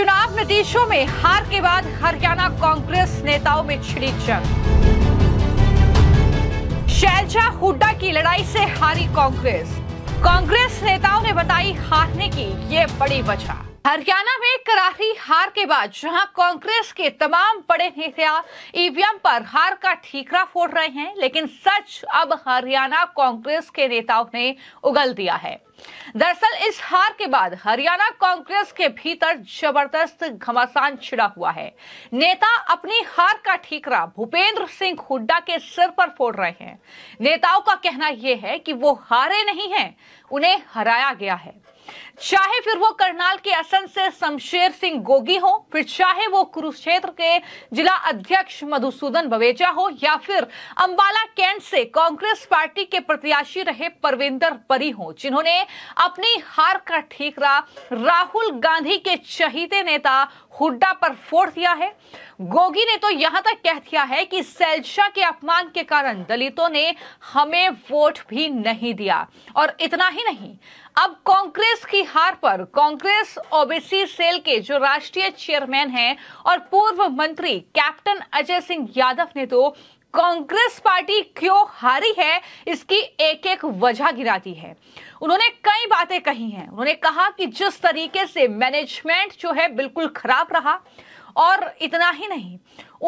चुनाव नतीजों में हार के बाद हरियाणा कांग्रेस नेताओं में छिड़ी जंग शैलजा हुड्डा की लड़ाई से हारी कांग्रेस कांग्रेस नेताओं ने बताई हारने की ये बड़ी वजह हरियाणा में करारी हार के बाद जहां कांग्रेस के तमाम बड़े नेता ईवीएम पर हार का ठीकरा फोड़ रहे हैं लेकिन सच अब हरियाणा कांग्रेस के नेताओं ने उगल दिया है दरअसल इस हार के बाद हरियाणा कांग्रेस के भीतर जबरदस्त घमासान छिड़ा हुआ है नेता अपनी हार का ठीकरा भूपेंद्र सिंह हुड्डा के सिर पर फोड़ रहे हैं नेताओं का कहना यह है कि वो हारे नहीं हैं उन्हें हराया गया है चाहे फिर वो करनाल के असन से शमशेर सिंह गोगी हो फिर चाहे वो कुरुक्षेत्र के जिला अध्यक्ष मधुसूदन बवेजा हो या फिर अंबाला कैंट से कांग्रेस पार्टी के प्रत्याशी रहे परविंदर परी हो जिन्होंने अपनी हार का ठीकरा राहुल गांधी के चहीते नेता हुड्डा पर फोड़ दिया है गोगी ने तो यहां तक कह दिया है कि सैलशा के अपमान के कारण दलितों ने हमें वोट भी नहीं दिया और इतना ही नहीं अब कांग्रेस की हार पर कांग्रेस ओबीसी सेल के जो राष्ट्रीय चेयरमैन हैं और पूर्व मंत्री कैप्टन अजय सिंह यादव ने तो कांग्रेस पार्टी क्यों हारी है इसकी एक एक वजह गिराती है उन्होंने कई बातें कही हैं उन्होंने कहा कि जिस तरीके से मैनेजमेंट जो है बिल्कुल खराब रहा और इतना ही नहीं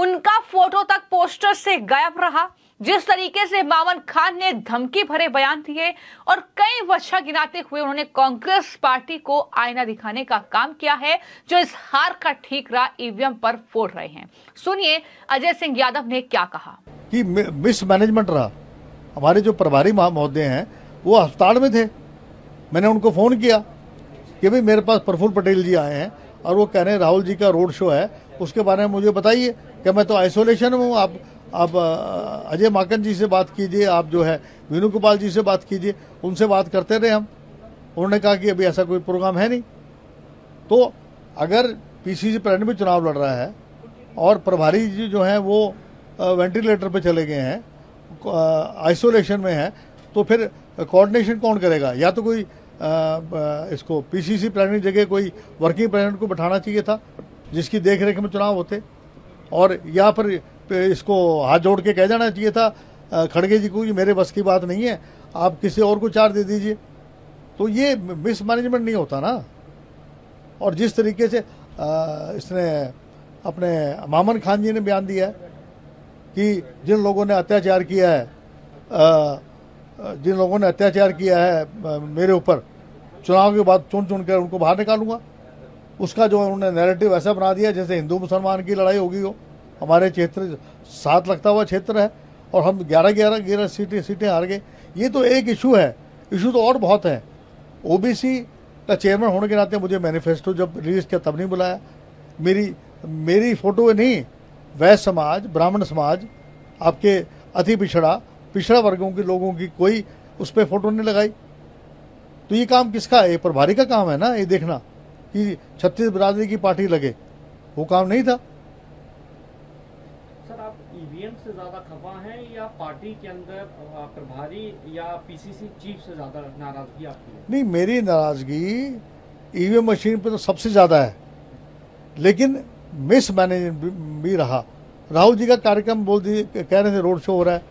उनका फोटो तक पोस्टर से गायब रहा जिस तरीके से मामन खान ने धमकी भरे बयान दिए और कई वर्षा गिनाते हुए उन्होंने कांग्रेस पार्टी को आईना दिखाने का काम किया है जो इस हार का ठीकरा ईवीएम पर फोड़ रहे हैं सुनिए अजय सिंह यादव ने क्या कहा कि मिस मैनेजमेंट रहा हमारे जो प्रभारी महोदय हैं वो अस्पताल में थे मैंने उनको फोन किया कि भाई मेरे पास प्रफुल्ल पटेल जी आए हैं और वो कह रहे हैं राहुल जी का रोड शो है उसके बारे में मुझे बताइए कि मैं तो आइसोलेशन में हूँ आप आप अजय माकन जी से बात कीजिए आप जो है वेणुगोपाल गोपाल जी से बात कीजिए उनसे बात करते रहे हम उन्होंने कहा कि अभी ऐसा कोई प्रोग्राम है नहीं तो अगर पीसीसी प्रेरण में चुनाव लड़ रहा है और प्रभारी जी जो हैं वो वेंटिलेटर पे चले गए हैं आइसोलेशन में हैं तो फिर कोऑर्डिनेशन कौन करेगा या तो कोई आ, इसको पीसीसी प्रेसिडेंट जगह कोई वर्किंग प्रेजिडेंट को बैठाना चाहिए था जिसकी देख रेख में चुनाव होते और या फिर इसको हाथ जोड़ के कह जाना चाहिए था खड़गे जी को ये मेरे बस की बात नहीं है आप किसी और को चार दे दीजिए तो ये मिसमैनेजमेंट नहीं होता ना और जिस तरीके से इसने अपने मामन खान जी ने बयान दिया है कि जिन लोगों ने अत्याचार किया है जिन लोगों ने अत्याचार किया है मेरे ऊपर चुनाव के बाद चुन चुन कर उनको बाहर निकालूंगा उसका जो उन्होंने नैरेटिव ऐसा बना दिया जैसे हिंदू मुसलमान की लड़ाई होगी हो हमारे क्षेत्र सात लगता हुआ क्षेत्र है और हम ग्यारह ग्यारह ग्यारह सीटें सीटें हार गए ये तो एक इशू है इशू तो और बहुत हैं ओबीसी का चेयरमैन होने के नाते मुझे मैनिफेस्टो जब रिलीज किया तब नहीं बुलाया मेरी मेरी फोटो नहीं वह समाज ब्राह्मण समाज आपके अति पिछड़ा पिछड़ा वर्गों के लोगों की कोई उस पर फोटो नहीं लगाई तो ये काम किसका है ये प्रभारी का काम है ना ये देखना कि छत्तीस बिरादरी की पार्टी लगे वो काम नहीं था ईवीएम e से ज्यादा खफा हैं या पार्टी के अंदर प्रभारी या पीसीसी चीफ से ज्यादा नाराजगी आपकी है नहीं मेरी नाराजगी ईवीएम e मशीन पे तो सबसे ज्यादा है लेकिन मिस मैनेजमेंट भी रहा राहुल जी का कार्यक्रम बोल दी कह रहे थे रोड शो हो रहा है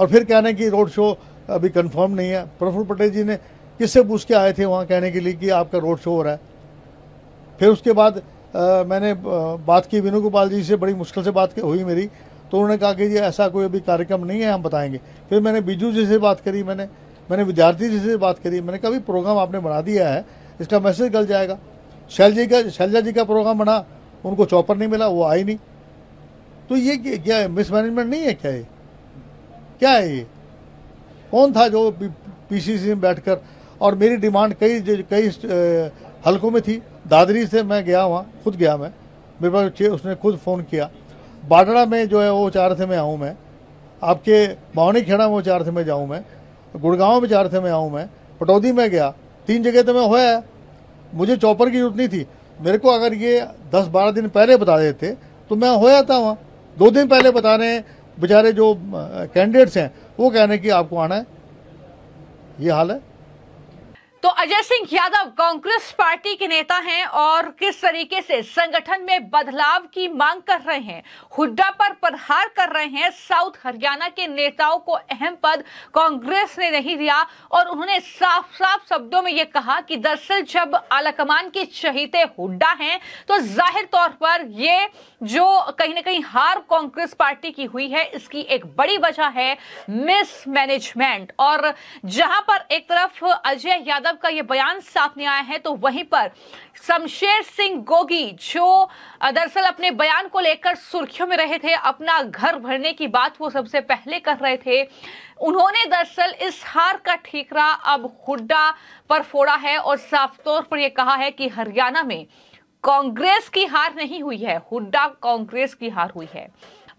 और फिर कह रहे हैं कि रोड शो अभी कंफर्म नहीं है प्रफुल्ल पटेल जी ने किससे पूछ के आए थे वहाँ कहने के लिए कि आपका रोड शो हो रहा है फिर उसके बाद आ, मैंने बात की विनू गोपाल जी से बड़ी मुश्किल से बात हुई मेरी तो उन्होंने कहा कि जी ऐसा कोई अभी कार्यक्रम नहीं है हम बताएंगे फिर मैंने बीजू जी से बात करी मैंने मैंने विद्यार्थी जी से बात करी मैंने कहा भी प्रोग्राम आपने बना दिया है इसका मैसेज गल जाएगा शैल जी का शैलजा जी का प्रोग्राम बना उनको चौपर नहीं मिला वो आई नहीं तो ये क्या मिसमैनेजमेंट नहीं है क्या ये क्या है ये कौन था जो पी में बैठकर और मेरी डिमांड कई कई हलकों में थी दादरी से मैं गया वहाँ खुद गया मैं मेरे पास उसने खुद फ़ोन किया बाडड़ा में जो है वो थे में आऊँ मैं आपके मावनी खेड़ा में वो थे में जाऊँ मैं गुड़गांव में थे में आऊँ मैं पटौदी में गया तीन जगह तो मैं हुआ मुझे चौपर की जरूरत नहीं थी मेरे को अगर ये दस बारह दिन पहले बता देते तो मैं हो जाता वहाँ दो दिन पहले बता रहे बेचारे जो कैंडिडेट्स हैं वो कह रहे हैं कि आपको आना है ये हाल है तो अजय सिंह यादव कांग्रेस पार्टी के नेता हैं और किस तरीके से संगठन में बदलाव की मांग कर रहे हैं हुड्डा पर प्रहार कर रहे हैं साउथ हरियाणा के नेताओं को अहम पद कांग्रेस ने नहीं दिया और उन्होंने साफ साफ शब्दों में यह कहा कि दरअसल जब आलाकमान के चहीते हुड्डा हैं तो जाहिर तौर पर ये जो कहीं ना कहीं हार कांग्रेस पार्टी की हुई है इसकी एक बड़ी वजह है मिसमैनेजमेंट और जहां पर एक तरफ अजय यादव यादव का ये बयान सामने आया है तो वहीं पर शमशेर सिंह गोगी जो दरअसल अपने बयान को लेकर सुर्खियों में रहे थे अपना घर भरने की बात वो सबसे पहले कर रहे थे उन्होंने दरअसल इस हार का ठीकरा अब हुड्डा पर फोड़ा है और साफ तौर पर यह कहा है कि हरियाणा में कांग्रेस की हार नहीं हुई है हुड्डा कांग्रेस की हार हुई है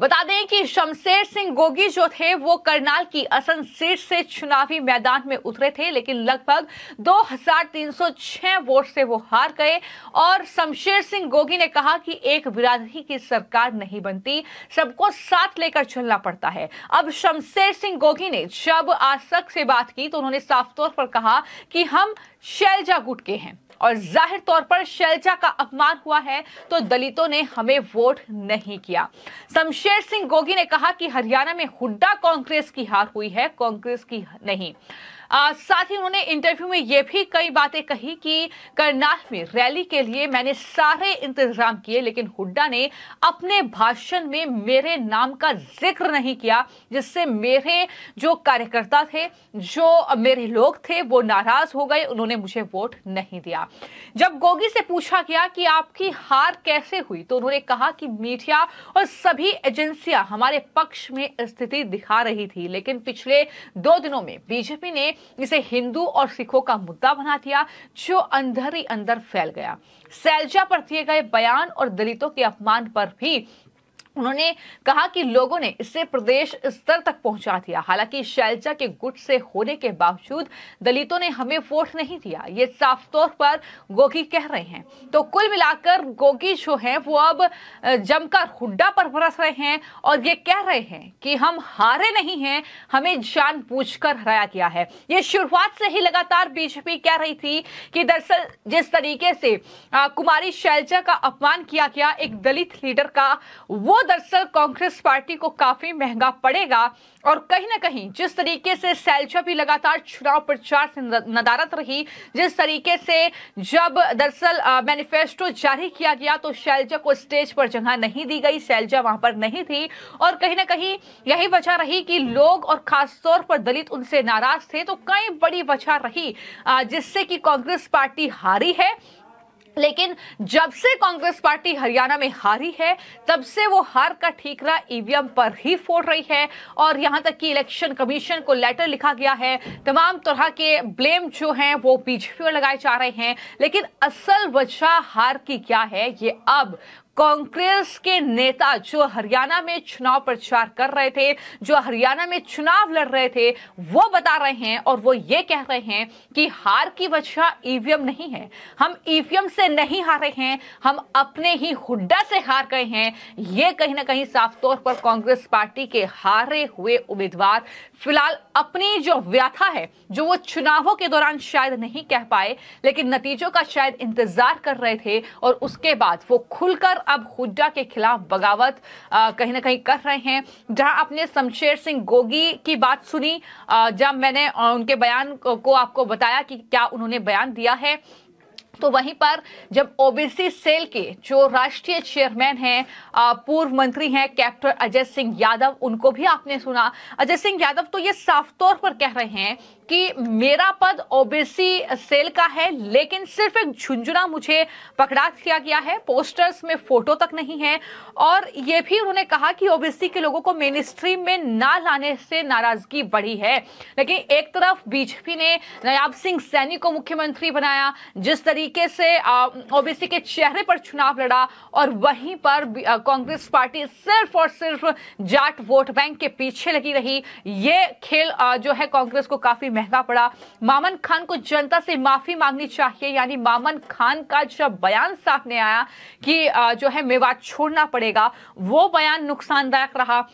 बता दें कि शमशेर सिंह गोगी जो थे वो करनाल की असन सीट से चुनावी मैदान में उतरे थे लेकिन लगभग 2306 वोट से वो हार गए और शमशेर सिंह गोगी ने कहा कि एक बिरादरी की सरकार नहीं बनती सबको साथ लेकर चलना पड़ता है अब शमशेर सिंह गोगी ने जब आसक से बात की तो उन्होंने साफ तौर पर कहा कि हम शैलजा गुट के हैं और जाहिर तौर पर शैलजा का अपमान हुआ है तो दलितों ने हमें वोट नहीं किया शमशेर सिंह गोगी ने कहा कि हरियाणा में हुड्डा कांग्रेस की हार हुई है कांग्रेस की नहीं आ, साथ ही उन्होंने इंटरव्यू में यह भी कई बातें कही कि करनाल में रैली के लिए मैंने सारे इंतजाम किए लेकिन हुड्डा ने अपने भाषण में मेरे नाम का जिक्र नहीं किया जिससे मेरे जो कार्यकर्ता थे जो मेरे लोग थे वो नाराज हो गए उन्होंने उन्होंने मुझे वोट नहीं दिया जब गोगी से पूछा गया कि आपकी हार कैसे हुई तो उन्होंने कहा कि मीडिया और सभी एजेंसियां हमारे पक्ष में स्थिति दिखा रही थी लेकिन पिछले दो दिनों में बीजेपी ने इसे हिंदू और सिखों का मुद्दा बना दिया जो अंदर ही अंदर फैल गया सैलजा पर दिए गए बयान और दलितों के अपमान पर भी उन्होंने कहा कि लोगों ने इसे प्रदेश स्तर तक पहुंचा दिया हालांकि शैलजा के गुट से होने के बावजूद दलितों ने हमें वोट नहीं दिया ये साफ तौर पर गोगी कह रहे हैं तो कुल मिलाकर गोगी जो है वो अब जमकर हुड्डा पर बरस रहे हैं और ये कह रहे हैं कि हम हारे नहीं हैं हमें जानबूझकर हराया गया है ये शुरुआत से ही लगातार बीजेपी कह रही थी कि दरअसल जिस तरीके से आ, कुमारी शैलजा का अपमान किया गया एक दलित लीडर का वो दरअसल कांग्रेस पार्टी को काफी महंगा पड़ेगा और कहीं ना कहीं जिस तरीके से सैलजा भी लगातार चुनाव प्रचार से नदारत रही जिस तरीके से जब दरअसल मैनिफेस्टो जारी किया गया तो सैलजा को स्टेज पर जगह नहीं दी गई सैलजा वहां पर नहीं थी और कहीं ना कहीं यही वजह रही कि लोग और खासतौर पर दलित उनसे नाराज थे तो कई बड़ी वजह रही जिससे कि कांग्रेस पार्टी हारी है लेकिन जब से कांग्रेस पार्टी हरियाणा में हारी है तब से वो हार का ठीकरा ईवीएम पर ही फोड़ रही है और यहां तक कि इलेक्शन कमीशन को लेटर लिखा गया है तमाम तरह के ब्लेम जो हैं वो बीजेपी पर लगाए जा रहे हैं लेकिन असल वजह हार की क्या है ये अब कांग्रेस के नेता जो हरियाणा में चुनाव प्रचार कर रहे थे जो हरियाणा में चुनाव लड़ रहे थे वो बता रहे हैं और वो ये कह रहे हैं कि हार की वजह ईवीएम नहीं है हम ईवीएम से नहीं हारे हैं हम अपने ही हुड्डा से हार गए हैं ये कहीं ना कहीं साफ तौर पर कांग्रेस पार्टी के हारे हुए उम्मीदवार फिलहाल अपनी जो व्याथा है जो वो चुनावों के दौरान शायद नहीं कह पाए लेकिन नतीजों का शायद इंतजार कर रहे थे और उसके बाद वो खुलकर अब हुड्डा के खिलाफ बगावत कहीं ना कहीं कर रहे हैं जहां आपने शमशेर सिंह गोगी की बात सुनी जब मैंने उनके बयान को आपको बताया कि क्या उन्होंने बयान दिया है तो वहीं पर जब ओबीसी सेल के जो राष्ट्रीय चेयरमैन हैं पूर्व मंत्री हैं कैप्टन अजय सिंह यादव उनको भी आपने सुना अजय सिंह यादव तो ये साफ तौर पर कह रहे हैं कि मेरा पद ओबीसी सेल का है लेकिन सिर्फ एक झुंझुना मुझे पकड़ा दिया गया है पोस्टर्स में फोटो तक नहीं है और ये भी उन्होंने कहा कि ओबीसी के लोगों को मेन स्ट्रीम में ना लाने से नाराजगी बढ़ी है लेकिन एक तरफ बीजेपी ने नयाब सिंह सैनी को मुख्यमंत्री बनाया जिस तरीके तरीके से ओबीसी के चेहरे पर चुनाव लड़ा और वहीं पर कांग्रेस पार्टी सिर्फ और सिर्फ जाट वोट बैंक के पीछे लगी रही ये खेल जो है कांग्रेस को काफी महंगा पड़ा मामन खान को जनता से माफी मांगनी चाहिए यानी मामन खान का जब बयान सामने आया कि जो है मेवाड़ छोड़ना पड़ेगा वो बयान नुकसानदायक रहा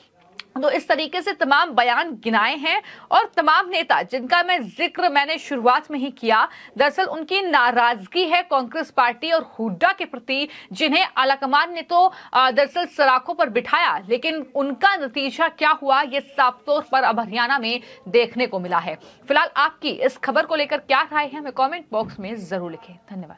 तो इस तरीके से तमाम बयान गिनाए हैं और तमाम नेता जिनका मैं जिक्र मैंने शुरुआत में ही किया दरअसल उनकी नाराजगी है कांग्रेस पार्टी और हुड्डा के प्रति जिन्हें आलाकमान ने तो दरअसल सराखों पर बिठाया लेकिन उनका नतीजा क्या हुआ ये साफ तौर पर अब हरियाणा में देखने को मिला है फिलहाल आपकी इस खबर को लेकर क्या राय है हमें कॉमेंट बॉक्स में जरूर लिखे धन्यवाद